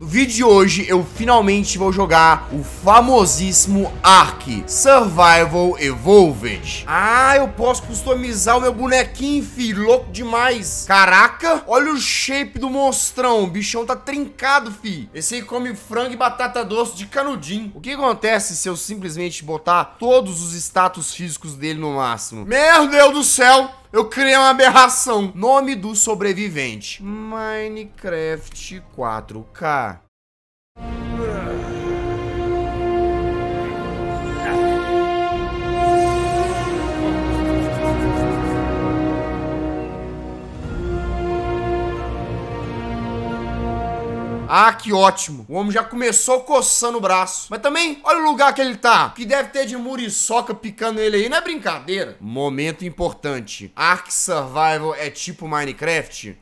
No vídeo de hoje eu finalmente vou jogar o famosíssimo Ark Survival Evolved Ah, eu posso customizar o meu bonequinho, filho, louco demais Caraca, olha o shape do monstrão, o bichão tá trincado, fi Esse aí come frango e batata doce de canudim O que acontece se eu simplesmente botar todos os status físicos dele no máximo? Meu Deus do céu, eu criei uma aberração. Nome do sobrevivente. Minecraft 4K. Ah, que ótimo. O homem já começou coçando o braço. Mas também, olha o lugar que ele tá. Que deve ter de muriçoca picando ele aí. Não é brincadeira. Momento importante. Ark Survival é tipo Minecraft?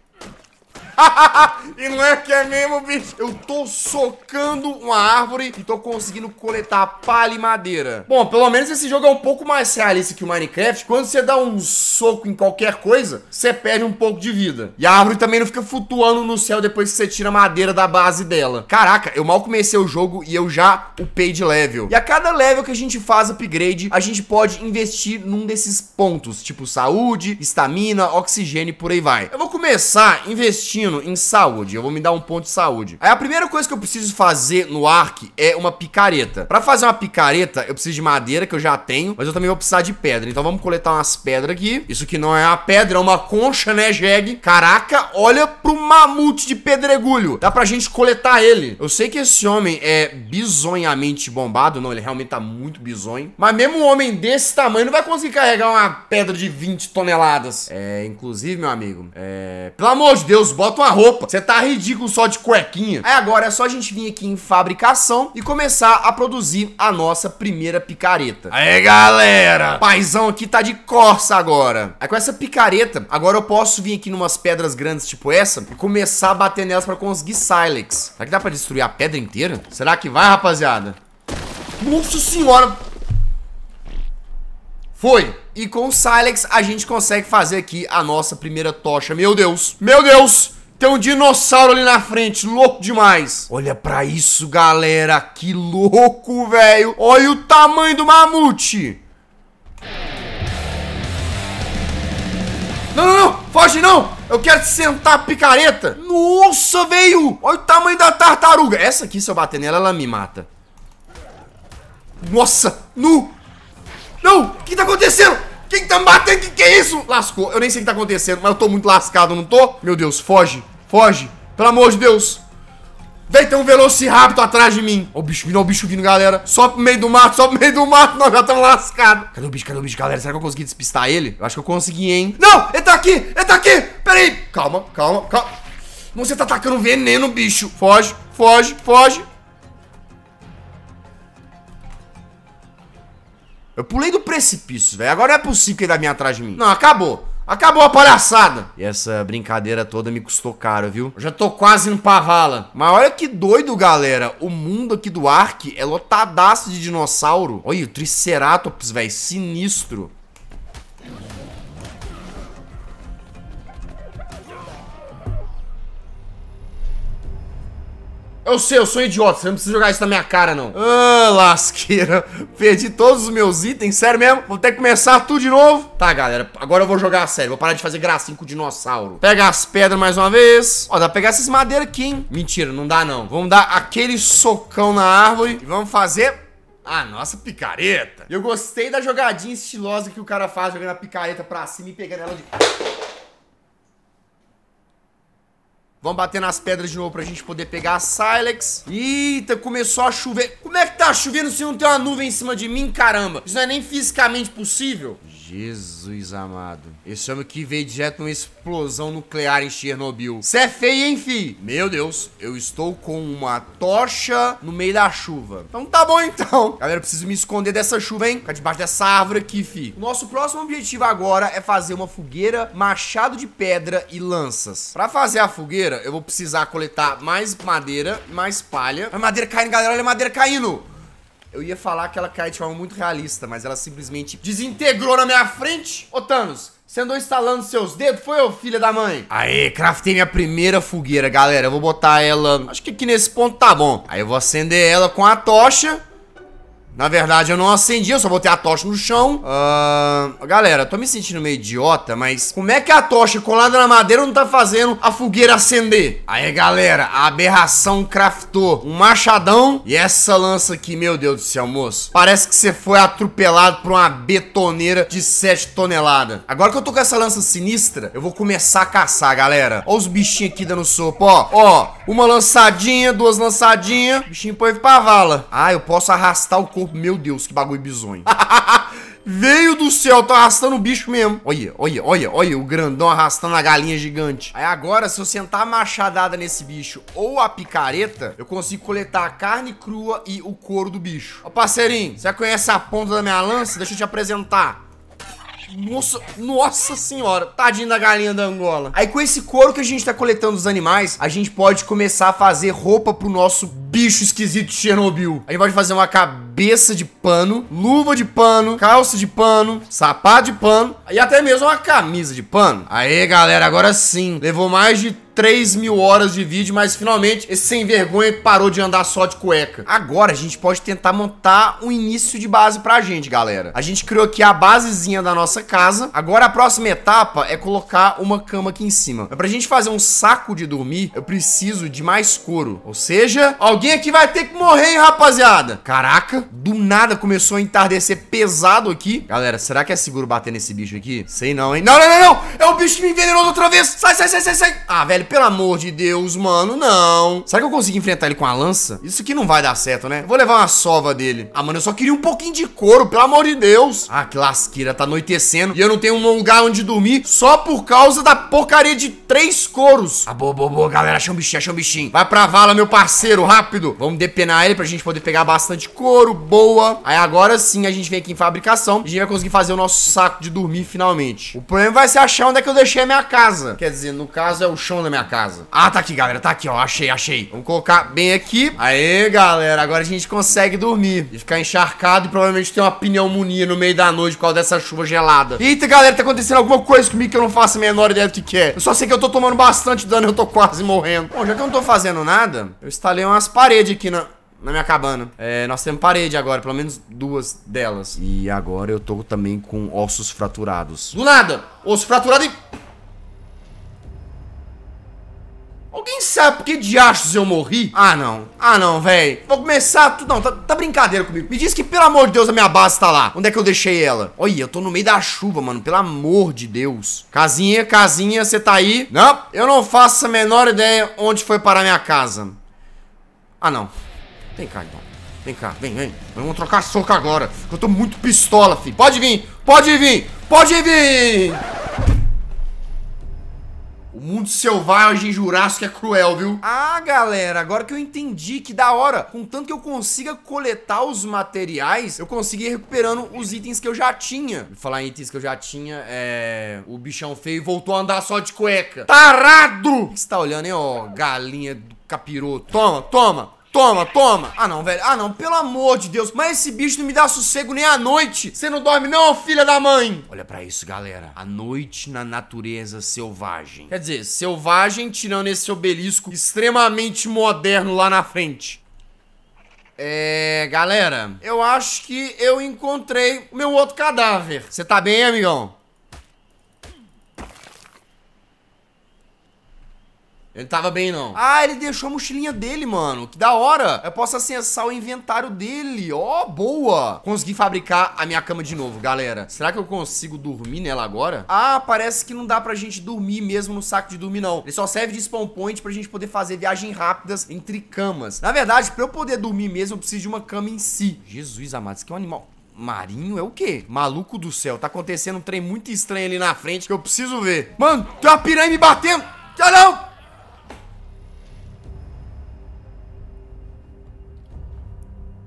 e não é que é mesmo, bicho. Eu tô socando uma árvore e tô conseguindo coletar palha e madeira. Bom, pelo menos esse jogo é um pouco mais realista que o Minecraft. Quando você dá um soco em qualquer coisa, você perde um pouco de vida. E a árvore também não fica flutuando no céu depois que você tira a madeira da base dela. Caraca, eu mal comecei o jogo e eu já upei de level. E a cada level que a gente faz upgrade, a gente pode investir num desses pontos. Tipo saúde, estamina, oxigênio e por aí vai. Eu vou começar investindo destino em saúde. Eu vou me dar um ponto de saúde. Aí a primeira coisa que eu preciso fazer no Ark é uma picareta. Pra fazer uma picareta, eu preciso de madeira, que eu já tenho, mas eu também vou precisar de pedra. Então vamos coletar umas pedras aqui. Isso que não é uma pedra, é uma concha, né, Jeg? Caraca, olha pro mamute de pedregulho. Dá pra gente coletar ele. Eu sei que esse homem é bizonhamente bombado. Não, ele realmente tá muito bizonho. Mas mesmo um homem desse tamanho não vai conseguir carregar uma pedra de 20 toneladas. É, inclusive, meu amigo, é... Pelo amor de Deus, bota bota uma roupa. Você tá ridículo só de cuequinha. Aí é, agora é só a gente vir aqui em fabricação e começar a produzir a nossa primeira picareta. Aí, galera! O paizão aqui tá de corsa agora. Aí com essa picareta, agora eu posso vir aqui numas pedras grandes tipo essa e começar a bater nelas pra conseguir silex. Será que dá pra destruir a pedra inteira? Será que vai, rapaziada? Nossa senhora! Foi! E com o Silex a gente consegue fazer aqui a nossa primeira tocha. Meu Deus! Meu Deus! Tem um dinossauro ali na frente, louco demais. Olha pra isso, galera. Que louco, velho. Olha o tamanho do mamute. Não, não, não. Foge não. Eu quero sentar picareta. Nossa, velho. Olha o tamanho da tartaruga. Essa aqui, se eu bater nela, ela me mata. Nossa, nu. Não, o que tá acontecendo? Quem tá me batendo? Que que é isso? Lascou. Eu nem sei o que tá acontecendo, mas eu tô muito lascado, não tô? Meu Deus, foge. Foge. Pelo amor de Deus. Vem, tem um velociraptor atrás de mim. Ó o bicho vindo, ó o bicho vindo, galera. Só pro meio do mato, só pro meio do mato. Nós já estamos lascados. Cadê o bicho, cadê o bicho, galera? Será que eu consegui despistar ele? Eu acho que eu consegui, hein? Não, ele tá aqui, ele tá aqui. Pera aí. Calma, calma, calma. Você tá atacando veneno, bicho. Foge, foge, foge. Eu pulei do precipício, velho. Agora não é possível que ele vai vir atrás de mim. Não, acabou. Acabou a palhaçada. E essa brincadeira toda me custou caro, viu? Eu já tô quase indo pra vala. Mas olha que doido, galera. O mundo aqui do Ark é lotadaço de dinossauro. Olha o Triceratops, velho, sinistro. Eu sei, eu sou um idiota, você não precisa jogar isso na minha cara, não. Ah, lasqueira. Perdi todos os meus itens, sério mesmo? Vou ter que começar tudo de novo? Tá, galera, agora eu vou jogar a sério. Vou parar de fazer gracinha com o dinossauro. Pega as pedras mais uma vez. Ó, dá pra pegar essas madeiras aqui, hein? Mentira, não dá, não. Vamos dar aquele socão na árvore e vamos fazer a nossa picareta. Eu gostei da jogadinha estilosa que o cara faz jogando a picareta pra cima e pegando ela de... Vamos bater nas pedras de novo pra gente poder pegar a Silex. Eita, começou a chover. Como é que tá chovendo se não tem uma nuvem em cima de mim, caramba? Isso não é nem fisicamente possível. Jesus amado. Esse homem que veio direto numa explosão nuclear em Chernobyl. Cê é feio, hein, fi? Meu Deus, eu estou com uma tocha no meio da chuva. Então tá bom, então. Galera, eu preciso me esconder dessa chuva, hein? Ficar debaixo dessa árvore aqui, fi. Nosso próximo objetivo agora é fazer uma fogueira, machado de pedra e lanças. Pra fazer a fogueira, eu vou precisar coletar mais madeira, mais palha. A madeira caindo, galera. Olha a madeira caindo. Eu ia falar que ela cai de forma muito realista, mas ela simplesmente desintegrou na minha frente. Ô Thanos, você andou instalando seus dedos, foi, ô filha da mãe? Aê, craftei minha primeira fogueira, galera. Eu vou botar ela... Acho que aqui nesse ponto tá bom. Aí eu vou acender ela com a tocha na verdade, eu não acendi, eu só botei a tocha no chão. Uh, galera, tô me sentindo meio idiota, mas como é que a tocha colada na madeira não tá fazendo a fogueira acender? Aí, galera, a aberração craftou um machadão e essa lança aqui, meu Deus do céu, moço. Parece que você foi atropelado por uma betoneira de 7 toneladas. Agora que eu tô com essa lança sinistra, eu vou começar a caçar, galera. Ó os bichinhos aqui dando sopa, ó. Ó, uma lançadinha, duas lançadinhas. O bichinho põe pra vala. Ah, eu posso arrastar o corpo corpo. Meu Deus, que bagulho bizonho. Veio do céu, tá arrastando o bicho mesmo. Olha, olha, olha, olha o grandão arrastando a galinha gigante. Aí agora, se eu sentar a machadada nesse bicho ou a picareta, eu consigo coletar a carne crua e o couro do bicho. Ó, parceirinho, você conhece a ponta da minha lança? Deixa eu te apresentar. Nossa, nossa senhora, tadinho da galinha da Angola. Aí com esse couro que a gente tá coletando dos animais, a gente pode começar a fazer roupa pro nosso bicho esquisito de Chernobyl. A gente pode fazer uma cabeça de pano, luva de pano, calça de pano, sapato de pano e até mesmo uma camisa de pano. Aí, galera, agora sim. Levou mais de 3 mil horas de vídeo, mas finalmente esse sem vergonha parou de andar só de cueca. Agora a gente pode tentar montar um início de base pra gente, galera. A gente criou aqui a basezinha da nossa casa. Agora a próxima etapa é colocar uma cama aqui em cima. Mas pra gente fazer um saco de dormir, eu preciso de mais couro. Ou seja, alguém aqui vai ter que morrer, hein, rapaziada? Caraca, do nada começou a entardecer pesado aqui. Galera, será que é seguro bater nesse bicho aqui? Sei não, hein? Não, não, não, não! É o bicho que me envenenou outra vez! Sai, sai, sai, sai, sai! Ah, velho, velho. Pelo amor de Deus, mano, não. Será que eu consigo enfrentar ele com a lança? Isso aqui não vai dar certo, né? Vou levar uma sova dele. Ah, mano, eu só queria um pouquinho de couro, pelo amor de Deus. Ah, que lasqueira, tá anoitecendo. E eu não tenho um lugar onde dormir só por causa da porcaria de três couros. Ah, boa, boa, boa, galera. Achei um bichinho, achei um bichinho. Vai pra vala, meu parceiro, rápido. Vamos depenar ele pra gente poder pegar bastante couro. Boa. Aí agora sim a gente vem aqui em fabricação. E a gente vai conseguir fazer o nosso saco de dormir finalmente. O problema vai ser achar onde é que eu deixei a minha casa. Quer dizer, no caso é o chão da né, minha casa. Ah, tá aqui, galera. Tá aqui, ó. Achei, achei. Vamos colocar bem aqui. Aê, galera. Agora a gente consegue dormir. E ficar encharcado e provavelmente ter uma pneumonia no meio da noite por causa dessa chuva gelada. Eita, galera, tá acontecendo alguma coisa comigo que eu não faço a menor ideia do que é. Eu só sei que eu tô tomando bastante dano e eu tô quase morrendo. Bom, já que eu não tô fazendo nada, eu instalei umas paredes aqui na na minha cabana. É, nós temos parede agora, pelo menos duas delas. E agora eu tô também com ossos fraturados. Do nada! Osso fraturado e Alguém sabe por que achos eu morri? Ah, não. Ah, não, velho. Vou começar tudo. Não, tá, tá, brincadeira comigo. Me diz que, pelo amor de Deus, a minha base tá lá. Onde é que eu deixei ela? Olha, eu tô no meio da chuva, mano. Pelo amor de Deus. Casinha, casinha, você tá aí? Não, eu não faço a menor ideia onde foi parar minha casa. Ah, não. Vem cá, então. Vem cá, vem, vem. Vamos trocar soco agora. Eu tô muito pistola, filho. Pode vir, pode vir, pode vir mundo selvagem jurássico é cruel, viu? Ah, galera, agora que eu entendi, que da hora. Contanto que eu consiga coletar os materiais, eu consegui ir recuperando os itens que eu já tinha. Vou falar em itens que eu já tinha, é... O bichão feio voltou a andar só de cueca. Tarado! O que você tá olhando, hein, ó, galinha do capiroto? Toma, toma! Toma, toma. Ah, não, velho. Ah, não. Pelo amor de Deus. Mas esse bicho não me dá sossego nem à noite. Você não dorme não, filha da mãe? Olha para isso, galera. A noite na natureza selvagem. Quer dizer, selvagem tirando esse obelisco extremamente moderno lá na frente. É, galera, eu acho que eu encontrei o meu outro cadáver. Você tá bem, amigão? Ele tava bem, não. Ah, ele deixou a mochilinha dele, mano. Que da hora. Eu posso acessar o inventário dele. Ó, oh, boa. Consegui fabricar a minha cama de novo, galera. Será que eu consigo dormir nela agora? Ah, parece que não dá pra gente dormir mesmo no saco de dormir, não. Ele só serve de spawn point pra gente poder fazer viagens rápidas entre camas. Na verdade, pra eu poder dormir mesmo, eu preciso de uma cama em si. Jesus amado, isso aqui é um animal... Marinho é o quê? Maluco do céu, tá acontecendo um trem muito estranho ali na frente que eu preciso ver. Mano, tem uma piranha me batendo. Tchau, não!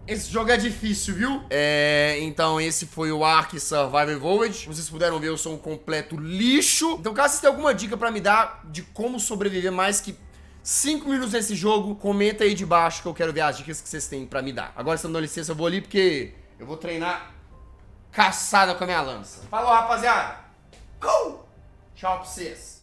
Esse jogo é difícil, viu? É, então esse foi o Ark Survival Evolved. Como vocês puderam ver, eu sou um completo lixo. Então, caso vocês tenham alguma dica pra me dar de como sobreviver mais que 5 minutos nesse jogo, comenta aí de baixo que eu quero ver as dicas que vocês têm pra me dar. Agora, se não dá licença, eu vou ali porque eu vou treinar caçada com a minha lança. Falou, rapaziada! Go! Tchau pra vocês!